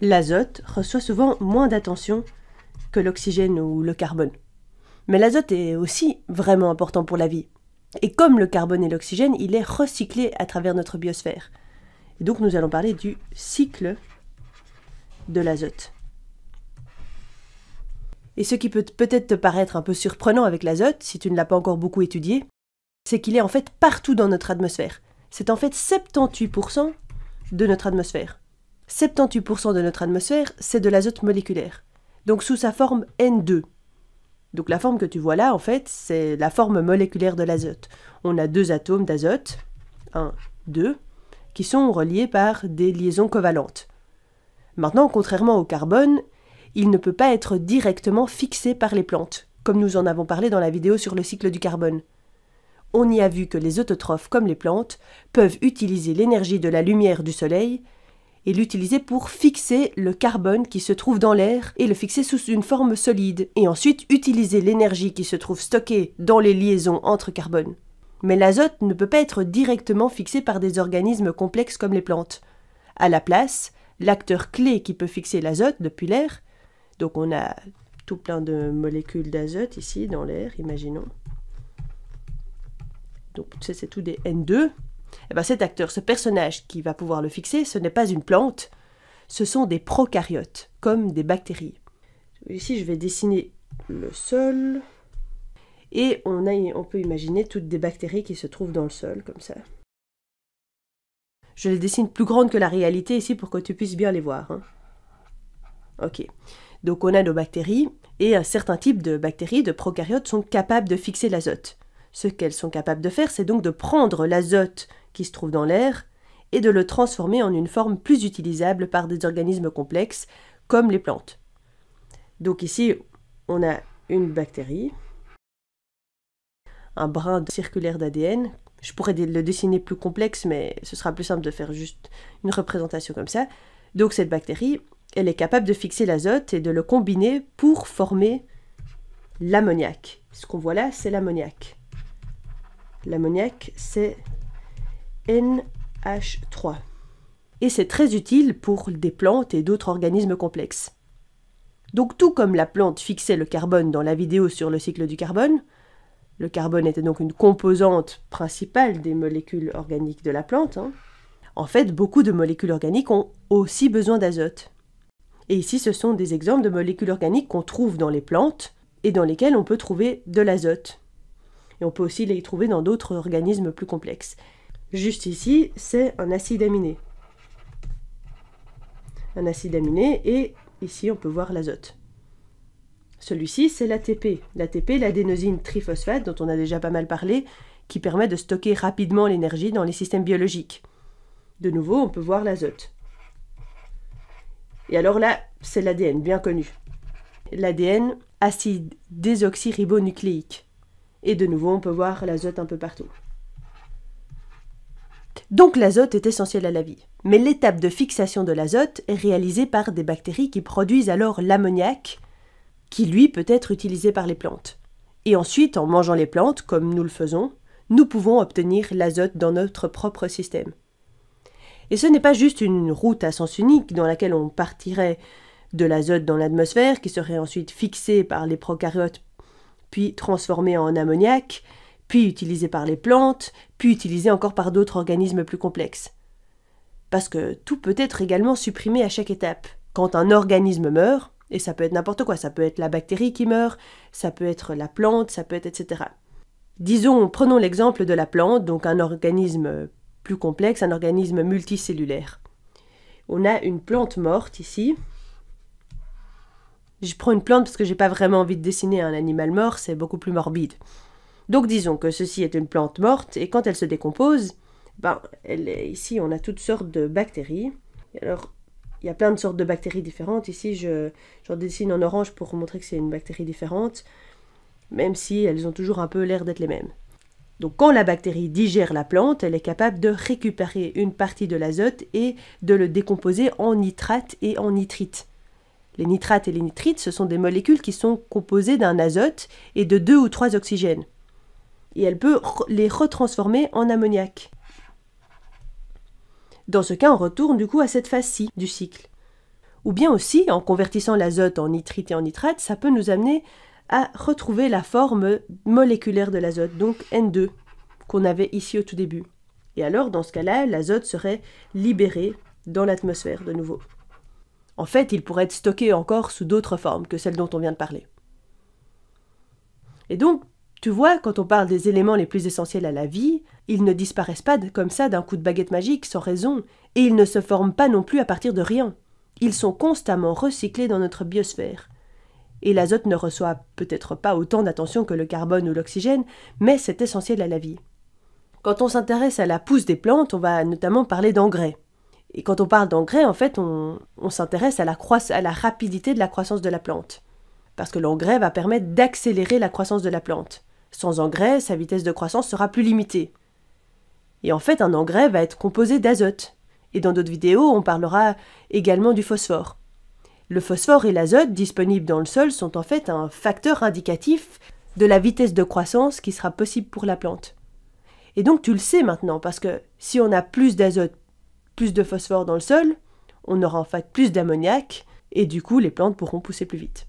l'azote reçoit souvent moins d'attention que l'oxygène ou le carbone. Mais l'azote est aussi vraiment important pour la vie. Et comme le carbone et l'oxygène, il est recyclé à travers notre biosphère. Et donc nous allons parler du cycle de l'azote. Et ce qui peut peut-être te paraître un peu surprenant avec l'azote, si tu ne l'as pas encore beaucoup étudié, c'est qu'il est en fait partout dans notre atmosphère. C'est en fait 78% de notre atmosphère. 78% de notre atmosphère, c'est de l'azote moléculaire, donc sous sa forme N2. Donc la forme que tu vois là, en fait, c'est la forme moléculaire de l'azote. On a deux atomes d'azote, 1, 2, qui sont reliés par des liaisons covalentes. Maintenant, contrairement au carbone, il ne peut pas être directement fixé par les plantes, comme nous en avons parlé dans la vidéo sur le cycle du carbone. On y a vu que les autotrophes comme les plantes peuvent utiliser l'énergie de la lumière du soleil et l'utiliser pour fixer le carbone qui se trouve dans l'air et le fixer sous une forme solide, et ensuite utiliser l'énergie qui se trouve stockée dans les liaisons entre carbone. Mais l'azote ne peut pas être directement fixé par des organismes complexes comme les plantes. À la place, l'acteur clé qui peut fixer l'azote depuis l'air, donc on a tout plein de molécules d'azote ici dans l'air, imaginons. Donc ça c'est tout des N2, eh ben, cet acteur, ce personnage qui va pouvoir le fixer, ce n'est pas une plante, ce sont des prokaryotes, comme des bactéries. Ici, je vais dessiner le sol. Et on, peut imaginer toutes des bactéries qui se trouvent dans le sol, comme ça. Je les dessine plus grandes que la réalité ici pour que tu puisses bien les voir. Hein. Ok. Donc on a nos bactéries, et un certain type de bactéries, de prokaryotes, sont capables de fixer l'azote. Ce qu'elles sont capables de faire, c'est donc de prendre l'azote qui se trouve dans l'air et de le transformer en une forme plus utilisable par des organismes complexes comme les plantes. Donc ici, on a une bactérie, un brin circulaire d'ADN. Je pourrais le dessiner plus complexe, mais ce sera plus simple de faire juste une représentation comme ça. Donc cette bactérie, elle est capable de fixer l'azote et de le combiner pour former l'ammoniac. Ce qu'on voit là, c'est l'ammoniac l'ammoniac, c'est NH3. Et c'est très utile pour des plantes et d'autres organismes complexes. Donc tout comme la plante fixait le carbone dans la vidéo sur le cycle du carbone, le carbone était donc une composante principale des molécules organiques de la plante, hein. en fait beaucoup de molécules organiques ont aussi besoin d'azote. Et ici ce sont des exemples de molécules organiques qu'on trouve dans les plantes et dans lesquelles on peut trouver de l'azote et on peut aussi les trouver dans d'autres organismes plus complexes. Juste ici, c'est un acide aminé. Un acide aminé et ici on peut voir l'azote. Celui-ci, c'est l'ATP. L'ATP, l'adénosine triphosphate, dont on a déjà pas mal parlé, qui permet de stocker rapidement l'énergie dans les systèmes biologiques. De nouveau, on peut voir l'azote. Et alors là, c'est l'ADN, bien connu. L'ADN, acide désoxyribonucléique. Et de nouveau, on peut voir l'azote un peu partout. Donc l'azote est essentiel à la vie. Mais l'étape de fixation de l'azote est réalisée par des bactéries qui produisent alors l'ammoniac, qui lui peut être utilisé par les plantes. Et ensuite, en mangeant les plantes, comme nous le faisons, nous pouvons obtenir l'azote dans notre propre système. Et ce n'est pas juste une route à sens unique dans laquelle on partirait de l'azote dans l'atmosphère qui serait ensuite fixé par les procaryotes puis transformé en ammoniac, puis utilisé par les plantes, puis utilisé encore par d'autres organismes plus complexes. Parce que tout peut être également supprimé à chaque étape. Quand un organisme meurt, et ça peut être n'importe quoi, ça peut être la bactérie qui meurt, ça peut être la plante, ça peut être etc. Disons, prenons l'exemple de la plante, donc un organisme plus complexe, un organisme multicellulaire. On a une plante morte ici, je prends une plante parce que j'ai pas vraiment envie de dessiner un animal mort, c'est beaucoup plus morbide. Donc disons que ceci est une plante morte et quand elle se décompose, ben, elle est, ici on a toutes sortes de bactéries. Alors il y a plein de sortes de bactéries différentes. Ici je, je dessine en orange pour montrer que c'est une bactérie différente, même si elles ont toujours un peu l'air d'être les mêmes. Donc quand la bactérie digère la plante, elle est capable de récupérer une partie de l'azote et de le décomposer en nitrate et en nitrite. Les nitrates et les nitrites, ce sont des molécules qui sont composées d'un azote et de deux ou trois oxygènes. Et elle peut les retransformer en ammoniac. Dans ce cas, on retourne du coup à cette phase-ci du cycle. Ou bien aussi, en convertissant l'azote en nitrite et en nitrate, ça peut nous amener à retrouver la forme moléculaire de l'azote, donc N2, qu'on avait ici au tout début. Et alors, dans ce cas-là, l'azote serait libéré dans l'atmosphère de nouveau. En fait, ils pourrait être stockés encore sous d'autres formes que celles dont on vient de parler. Et donc, tu vois, quand on parle des éléments les plus essentiels à la vie, ils ne disparaissent pas comme ça d'un coup de baguette magique sans raison, et ils ne se forment pas non plus à partir de rien. Ils sont constamment recyclés dans notre biosphère. Et l'azote ne reçoit peut-être pas autant d'attention que le carbone ou l'oxygène, mais c'est essentiel à la vie. Quand on s'intéresse à la pousse des plantes, on va notamment parler d'engrais. Et quand on parle d'engrais, en fait, on, s'intéresse à, à la rapidité de la croissance de la plante. Parce que l'engrais va permettre d'accélérer la croissance de la plante. Sans engrais, sa vitesse de croissance sera plus limitée. Et en fait, un engrais va être composé d'azote. Et dans d'autres vidéos, on parlera également du phosphore. Le phosphore et l'azote disponibles dans le sol sont en fait un facteur indicatif de la vitesse de croissance qui sera possible pour la plante. Et donc tu le sais maintenant, parce que si on a plus d'azote plus de phosphore dans le sol, on aura en fait plus d'ammoniac, et du coup les plantes pourront pousser plus vite.